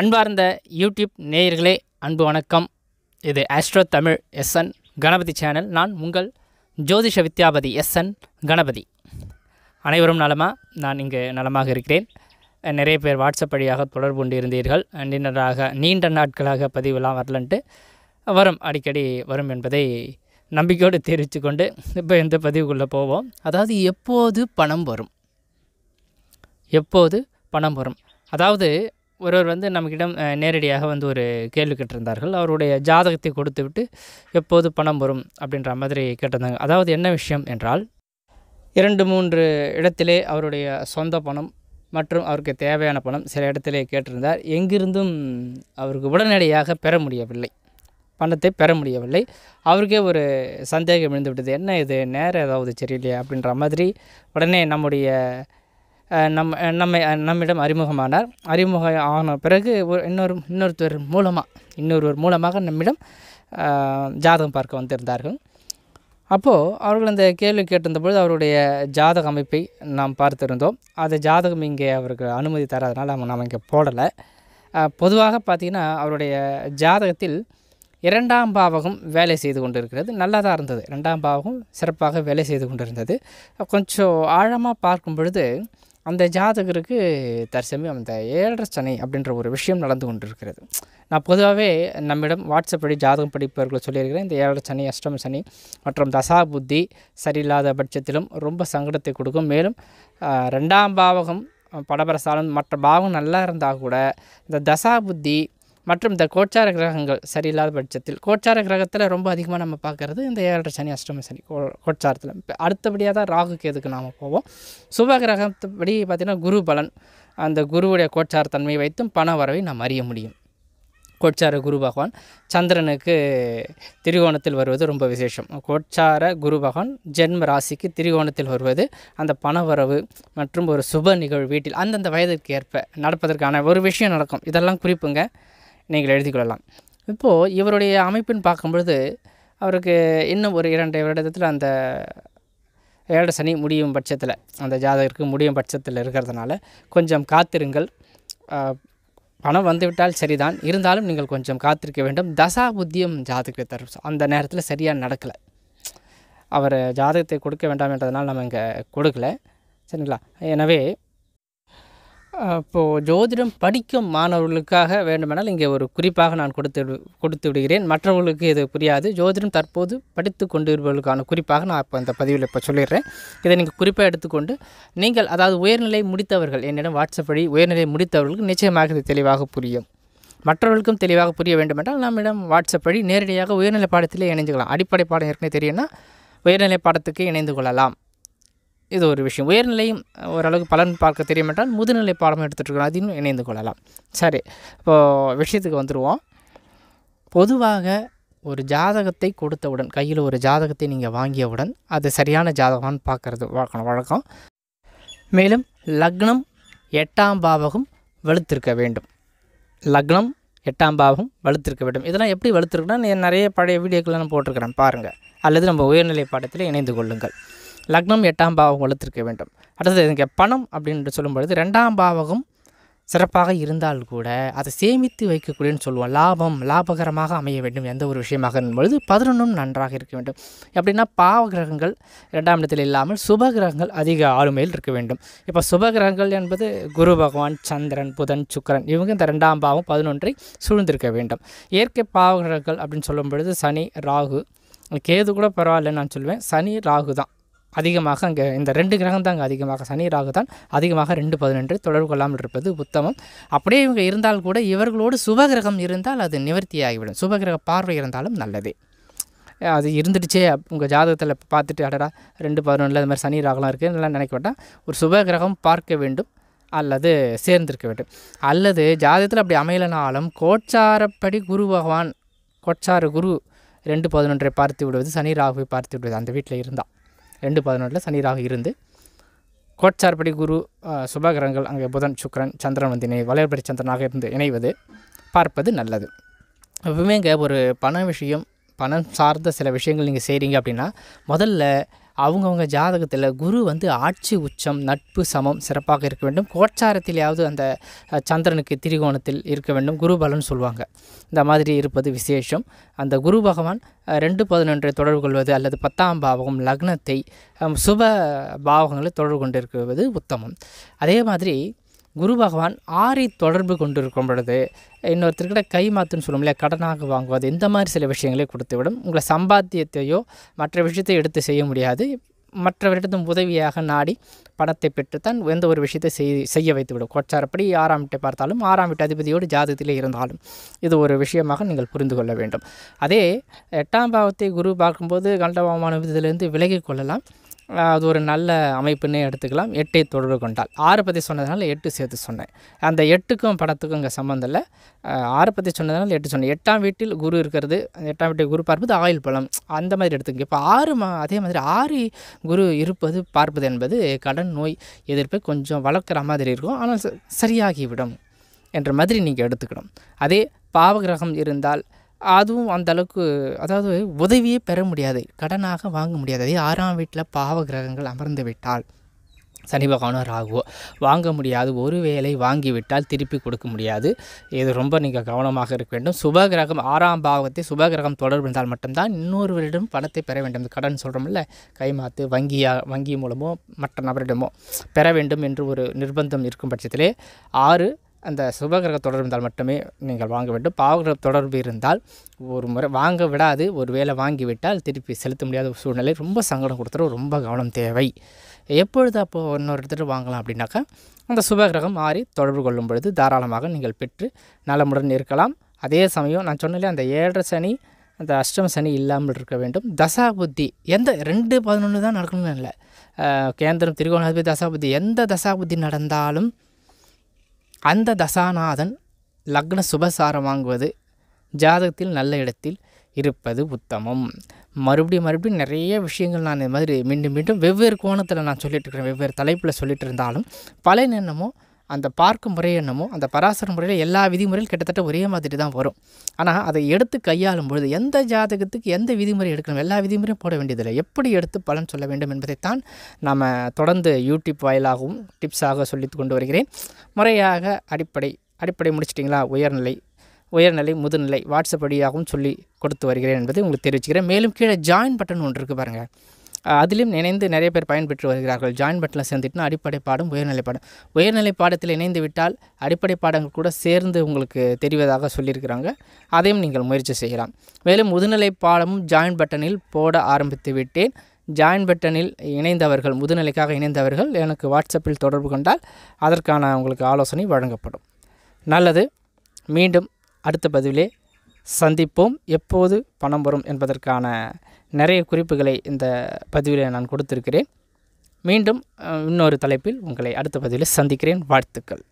அன்பார்ந்த யூடியூப் நேயர்களே அன்பு வணக்கம் இது astro Tamil S N Ganapathi channel நான் உங்கள் ஜோதிஷ வித்யாபதி எஸ்என் கணபதி அனைவரும் நலமா நான் இங்கு நலமாக இருக்கிறேன் நிறைய பேர் வாட்ஸ்அப் வழியாக தொடர்பு கொண்டு இருந்தீர்கள் நீண்டராக நீண்ட நாட்களாக பதிவெல்லாம் வரலன்ட்டு வரும் அடிக்கடி வரும் என்பதை நம்பிக்கையோடு தெரிவித்து கொண்டு இப்போ இந்த பதிவுக்குள்ளே போவோம் அதாவது எப்போது பணம் வரும் எப்போது பணம் வரும் அதாவது ஒருவர் வந்து நம்மக்கிடம் நேரடியாக வந்து ஒரு கேள்வி கேட்டிருந்தார்கள் அவருடைய ஜாதகத்தை கொடுத்து விட்டு எப்போது பணம் வரும் அப்படின்ற மாதிரி கேட்டிருந்தாங்க அதாவது என்ன விஷயம் என்றால் இரண்டு மூன்று இடத்திலே அவருடைய சொந்த பணம் மற்றும் அவருக்கு தேவையான பணம் சில இடத்திலே கேட்டிருந்தார் எங்கிருந்தும் அவருக்கு உடனடியாக பெற முடியவில்லை பணத்தை பெற முடியவில்லை அவருக்கே ஒரு சந்தேகம் விழுந்து விட்டது என்ன இது நேரம் ஏதாவது சரியில்லையா அப்படின்ற மாதிரி உடனே நம்முடைய நம் நம்மை நம்மிடம் அறிமுகமானார் அறிமுகம் ஆன பிறகு ஒரு இன்னொரு இன்னொருத்தர் மூலமாக இன்னொருவர் மூலமாக நம்மிடம் ஜாதகம் பார்க்க வந்திருந்தார்கள் அப்போது அவர்கள் அந்த கேள்வி கேட்டிருந்தபொழுது அவருடைய ஜாதக அமைப்பை நாம் பார்த்திருந்தோம் அந்த ஜாதகம் இங்கே அவருக்கு அனுமதி தராதனால் அவங்க நாம் இங்கே போடலை பொதுவாக பார்த்திங்கன்னா அவருடைய ஜாதகத்தில் இரண்டாம் பாவகம் வேலை செய்து கொண்டிருக்கிறது நல்லா தான் இருந்தது ரெண்டாம் பாவகம் சிறப்பாக வேலை செய்து கொண்டிருந்தது கொஞ்சம் ஆழமாக பார்க்கும் பொழுது அந்த ஜாதகருக்கு தற்சமயம் அந்த ஏழரை சனை அப்படின்ற ஒரு விஷயம் நடந்து கொண்டிருக்கிறது நான் பொதுவாகவே நம்மிடம் வாட்ஸ்அப் படி ஜாதகம் படிப்பவர்களை சொல்லியிருக்கிறேன் இந்த ஏழரை சனி அஷ்டம சனி மற்றும் தசா புத்தி சரியில்லாத பட்சத்திலும் ரொம்ப சங்கடத்தை கொடுக்கும் மேலும் ரெண்டாம் பாவகம் படபரசாலம் மற்ற பாவம் நல்லா இருந்தால் கூட இந்த தசா புத்தி மற்றும் இந்த கோச்சார கிரகங்கள் சரியில்லாத பட்சத்தில் கோச்சார கிரகத்தில் ரொம்ப அதிகமாக நம்ம பார்க்குறது இந்த ஏழரை சனி அஷ்டம சனி கோ கோச்சாரத்தில் இப்போ அடுத்தபடியாக தான் ராகு கேதுக்கு நாம் போவோம் சுப கிரகத்துப்படி பார்த்திங்கன்னா குரு பலன் அந்த குருவுடைய கோச்சார தன்மையை வைத்தும் பண வரவை நாம் அறிய முடியும் கோட்சார குரு பகவான் சந்திரனுக்கு திரிகோணத்தில் வருவது ரொம்ப விசேஷம் கோட்சார குரு பகவான் ஜென்ம ராசிக்கு திரிகோணத்தில் வருவது அந்த பணவரவு மற்றும் ஒரு சுப நிகழ்வு வீட்டில் அந்தந்த வயதிற்கு ஏற்ப நடப்பதற்கான ஒரு விஷயம் நடக்கும் இதெல்லாம் குறிப்புங்க நீங்கள் எழுதி கொள்ளலாம் இப்போது இவருடைய அமைப்புன்னு பார்க்கும்பொழுது அவருக்கு இன்னும் ஒரு இரண்டு வருடத்தில் அந்த ஏழு சனி முடியும் பட்சத்தில் அந்த ஜாதகருக்கு முடியும் பட்சத்தில் இருக்கிறதுனால கொஞ்சம் காத்திருங்கள் பணம் வந்துவிட்டால் சரிதான் இருந்தாலும் நீங்கள் கொஞ்சம் காத்திருக்க வேண்டும் தசா புத்தியம் ஜாதகத்தை தரும் அந்த நேரத்தில் சரியாக நடக்கலை அவர் ஜாதகத்தை கொடுக்க வேண்டாம் என்றதுனால் நம்ம இங்கே கொடுக்கல சரிங்களா எனவே இப்போது ஜோதிடம் படிக்கும் மாணவர்களுக்காக வேண்டுமெனால் இங்கே ஒரு குறிப்பாக நான் கொடுத்து கொடுத்து விடுகிறேன் மற்றவர்களுக்கு இது புரியாது ஜோதிடம் தற்போது படித்து கொண்டிருப்பவர்களுக்கான குறிப்பாக நான் இப்போ இந்த பதிவில் இப்போ சொல்லிடுறேன் இதை நீங்கள் குறிப்பாக எடுத்துக்கொண்டு நீங்கள் அதாவது உயர்நிலை முடித்தவர்கள் என்னிடம் வாட்ஸ்அப் வழி உயர்நிலை முடித்தவர்களுக்கு நிச்சயமாக இது தெளிவாக புரியும் மற்றவர்களுக்கும் தெளிவாக புரிய வேண்டுமென்றால் நம்மிடம் வாட்ஸ்அப் வழி நேரடியாக உயர்நிலை பாடத்திலே இணைஞ்சுக்கலாம் அடிப்படை பாடம் ஏற்கனவே தெரியும்னா உயர்நிலை பாடத்துக்கு இணைந்து கொள்ளலாம் இது ஒரு விஷயம் உயர்நிலையும் ஓரளவுக்கு பலன் பார்க்க தெரியும் என்றால் முதுநிலை பாடம் எடுத்துகிட்ருக்கோம் அதையும் இணைந்து கொள்ளலாம் சரி இப்போது விஷயத்துக்கு வந்துடுவோம் பொதுவாக ஒரு ஜாதகத்தை கொடுத்தவுடன் கையில் ஒரு ஜாதகத்தை நீங்கள் வாங்கியவுடன் அது சரியான ஜாதகம்னு பார்க்குறது வழக்கம் வழக்கம் மேலும் லக்னம் எட்டாம் பாவகம் வலுத்திருக்க வேண்டும் லக்னம் எட்டாம் பாவகம் வலுத்திருக்க வேண்டும் இதெல்லாம் எப்படி வலுத்திருக்குன்னா நிறைய பழைய வீடியோக்கள்லாம் போட்டிருக்கிறேன் பாருங்கள் அல்லது நம்ம உயர்நிலை பாடத்தில் இணைந்து கொள்ளுங்கள் லக்னம் எட்டாம் பாவகம் வளர்த்திருக்க வேண்டும் அடுத்தது இங்கே பணம் அப்படின்ட்டு சொல்லும்பொழுது ரெண்டாம் பாவகம் சிறப்பாக இருந்தால் கூட அதை சேமித்து வைக்கக்கூடியன்னு சொல்லுவோம் லாபம் லாபகரமாக அமைய வேண்டும் எந்த ஒரு விஷயமாக பொழுது பதினொன்றும் நன்றாக இருக்க வேண்டும் எப்படின்னா பாவ கிரகங்கள் இரண்டாம் இடத்தில் இல்லாமல் சுப கிரகங்கள் அதிக ஆளுமையில் இருக்க வேண்டும் இப்போ சுப கிரகங்கள் என்பது குரு பகவான் சந்திரன் புதன் சுக்கரன் இவங்க இந்த ரெண்டாம் பாவம் பதினொன்றை சூழ்ந்திருக்க வேண்டும் இயற்கை பாவகிரகங்கள் அப்படின்னு சொல்லும் பொழுது சனி ராகு கேது கூட பரவாயில்லைன்னு நான் சொல்லுவேன் சனி ராகு தான் அதிகமாக அங்கே இந்த ரெண்டு கிரகம் தான் அங்கே அதிகமாக சனி ராகு தான் அதிகமாக ரெண்டு பதினெண்டு தொடர்பு கொள்ளாமல் இருப்பது உத்தமம் அப்படியே இவங்க இருந்தால் கூட இவர்களோடு சுபகிரகம் இருந்தால் அது நிவர்த்தியாகிவிடும் சுபகிரக பார்வை இருந்தாலும் நல்லது அது இருந்துடுச்சே உங்கள் ஜாதகத்தில் பார்த்துட்டு அடடா ரெண்டு பதினொன்றில் அது மாதிரி சனி ராகலாம் இருக்குது எல்லாம் நினைக்க வேண்டாம் ஒரு சுபகிரகம் பார்க்க வேண்டும் அல்லது சேர்ந்திருக்க வேண்டும் அல்லது ஜாதகத்தில் அப்படி அமையலனாலும் கோட்சாரப்படி குரு பகவான் கோச்சார குரு ரெண்டு பதினொன்றை பார்த்து விடுவது சனி ராகுவை பார்த்து விடுவது அந்த வீட்டில் இருந்தால் ரெண்டு பதினொன்றில் சனிராக இருந்து கோட்சார்படி குரு சுபகிரகங்கள் அங்கே புதன் சுக்கரன் சந்திரன் வந்து இணை வளையபடி சந்திரனாக இருந்து இணைவது பார்ப்பது நல்லது எப்பவுமே இங்கே ஒரு பண விஷயம் பணம் சார்ந்த சில விஷயங்கள் நீங்கள் செய்கிறீங்க அப்படின்னா முதல்ல அவங்கவுங்க ஜாதகத்தில் குரு வந்து ஆட்சி உச்சம் நட்பு சமம் சிறப்பாக இருக்க வேண்டும் கோச்சாரத்திலேயாவது அந்த சந்திரனுக்கு திரிகோணத்தில் இருக்க வேண்டும் குரு பலன் சொல்லுவாங்க இந்த மாதிரி இருப்பது விசேஷம் அந்த குரு பகவான் ரெண்டு பதினொன்றை தொடர்பு கொள்வது அல்லது பத்தாம் பாவகம் லக்னத்தை சுப பாவகங்களை தொடர்பு கொண்டிருக்கிறது உத்தமம் அதே மாதிரி குரு பகவான் ஆறி தொடர்பு கொண்டிருக்கும் பொழுது இன்னொருத்தருக்கிட்ட கை மாற்றுன்னு சொல்லும் இல்லையா கடனாக வாங்குவது இந்த மாதிரி சில விஷயங்களே கொடுத்துவிடும் உங்களை சம்பாத்தியத்தையோ மற்ற விஷயத்தையோ எடுத்து செய்ய முடியாது மற்றவரிடத்தும் உதவியாக நாடி பணத்தை பெற்றுத்தான் எந்த ஒரு விஷயத்தை செய் செய்ய வைத்துவிடும் கோச்சாரப்படி ஆறாம் வீட்டை பார்த்தாலும் ஆறாம் வீட்டு அதிபதியோடு ஜாதகத்திலே இருந்தாலும் இது ஒரு விஷயமாக நீங்கள் புரிந்து கொள்ள வேண்டும் அதே எட்டாம் பாவத்தை குரு பார்க்கும்போது கண்டபவமான விதத்திலிருந்து விலகி கொள்ளலாம் அது ஒரு நல்ல அமைப்புன்னே எடுத்துக்கலாம் எட்டை தொடர்பு கொண்டால் ஆறு பற்றி சொன்னதுனால எட்டு சேர்த்து சொன்னேன் அந்த எட்டுக்கும் படத்துக்கும் இங்கே சம்மந்தம் இல்லை ஆறு பற்றி சொன்னதுனால எட்டு சொன்னேன் எட்டாம் வீட்டில் குரு இருக்கிறது எட்டாம் வீட்டில் குரு பார்ப்பது ஆயுள் பழம் அந்த மாதிரி எடுத்துங்க இப்போ ஆறு மா அதே மாதிரி ஆறு குரு இருப்பது பார்ப்பது என்பது கடன் நோய் எதிர்ப்பை கொஞ்சம் வளர்க்குற மாதிரி இருக்கும் ஆனால் சரியாகிவிடும் என்ற மாதிரி நீங்கள் எடுத்துக்கணும் அதே பாவகிரகம் இருந்தால் அதுவும் அந்த அளவுக்கு அதாவது உதவியே பெற முடியாது கடனாக வாங்க முடியாது அதே ஆறாம் வீட்டில் பாவ கிரகங்கள் அமர்ந்து விட்டால் சனி பகவானோ ராகுவோ வாங்க முடியாது ஒரு வேலை வாங்கிவிட்டால் திருப்பி கொடுக்க முடியாது இது ரொம்ப நீங்கள் கவனமாக இருக்க வேண்டும் சுபகிரகம் ஆறாம் பாவத்தை சுபகிரகம் தொடர்பு இருந்தால் மட்டும்தான் இன்னொருவரிடம் பணத்தை பெற வேண்டும் கடன் சொல்கிறோம்ல கைமாத்து வங்கியாக வங்கி மூலமோ மற்ற நபரிடமோ பெற வேண்டும் என்று ஒரு நிர்பந்தம் இருக்கும் பட்சத்திலே ஆறு அந்த சுபகிரக தொடர்பு இருந்தால் மட்டுமே நீங்கள் வாங்க வேண்டும் பாவகிரக தொடர்பு இருந்தால் ஒரு முறை வாங்க விடாது ஒரு வேலை வாங்கிவிட்டால் திருப்பி செலுத்த முடியாத சூழ்நிலை ரொம்ப சங்கடம் கொடுத்துரும் ரொம்ப கவனம் தேவை எப்பொழுது அப்போது இன்னொரு இடத்துல வாங்கலாம் அப்படின்னாக்கா அந்த சுபகிரகம் மாறி தொடர்பு கொள்ளும் பொழுது தாராளமாக நீங்கள் பெற்று நலமுடன் இருக்கலாம் அதே சமயம் நான் சொன்னாலே அந்த ஏழரை சனி அந்த அஷ்டம சனி இல்லாமல் இருக்க வேண்டும் தசா புத்தி எந்த ரெண்டு பதினொன்று தான் நடக்கணும்னு இல்லை கேந்திரம் திருகோணாதிபதி தசா புத்தி எந்த தசா புத்தி நடந்தாலும் அந்த தசாநாதன் லக்ன சுபசாரம் வாங்குவது ஜாதகத்தில் நல்ல இடத்தில் இருப்பது உத்தமம் மறுபடியும் மறுபடியும் நிறைய விஷயங்கள் நான் இந்த மாதிரி மீண்டும் மீண்டும் வெவ்வேறு கோணத்தில் நான் சொல்லிகிட்டு இருக்கிறேன் வெவ்வேறு தலைப்பில் சொல்லிகிட்டு இருந்தாலும் பழைய எண்ணமோ அந்த பார்க்கும் முறை என்னமோ அந்த பராசர முறையில் எல்லா விதிமுறையும் கிட்டத்தட்ட ஒரே மாதிரி தான் வரும் ஆனால் அதை எடுத்து கையாளும் பொழுது எந்த ஜாதகத்துக்கு எந்த விதிமுறை எடுக்கணும் எல்லா விதிமுறையும் போட வேண்டியதில்லை எப்படி எடுத்து பலன் சொல்ல வேண்டும் என்பதைத்தான் நாம் தொடர்ந்து யூடியூப் வாயிலாகவும் டிப்ஸாக சொல்லி கொண்டு வருகிறேன் முறையாக அடிப்படை அடிப்படை முடிச்சிட்டிங்களா உயர்நிலை உயர்நிலை முதுநிலை வாட்ஸ்அப் வழியாகவும் சொல்லி கொடுத்து வருகிறேன் என்பதை உங்களுக்கு தெரிவிச்சுக்கிறேன் மேலும் கீழே ஜாயின் பட்டன் ஒன்று இருக்குது பாருங்கள் அதிலும் இணைந்து நிறைய பேர் பயன்பெற்று வருகிறார்கள் ஜாயின் பட்டில் சேர்ந்துட்டுனா அடிப்படை பாடம் உயர்நிலை பாடம் உயர்நிலை பாடத்தில் இணைந்து விட்டால் அடிப்படை பாடங்கள் கூட சேர்ந்து உங்களுக்கு தெரிவதாக சொல்லியிருக்கிறாங்க அதையும் நீங்கள் முயற்சி செய்யலாம் மேலும் முதுநிலை பாடமும் ஜாயின் பட்டனில் போட ஆரம்பித்து விட்டேன் ஜாயின் பட்டனில் இணைந்தவர்கள் முதுநிலைக்காக இணைந்தவர்கள் எனக்கு வாட்ஸ்அப்பில் தொடர்பு கொண்டால் அதற்கான உங்களுக்கு ஆலோசனை வழங்கப்படும் நல்லது மீண்டும் அடுத்த பதிவிலே சந்திப்போம் எப்போது பணம் வரும் என்பதற்கான நிறைய குறிப்புகளை இந்த பதிவில் நான் கொடுத்திருக்கிறேன் மீண்டும் இன்னொரு தலைப்பில் உங்களை அடுத்த பதிவில் சந்திக்கிறேன் வாழ்த்துக்கள்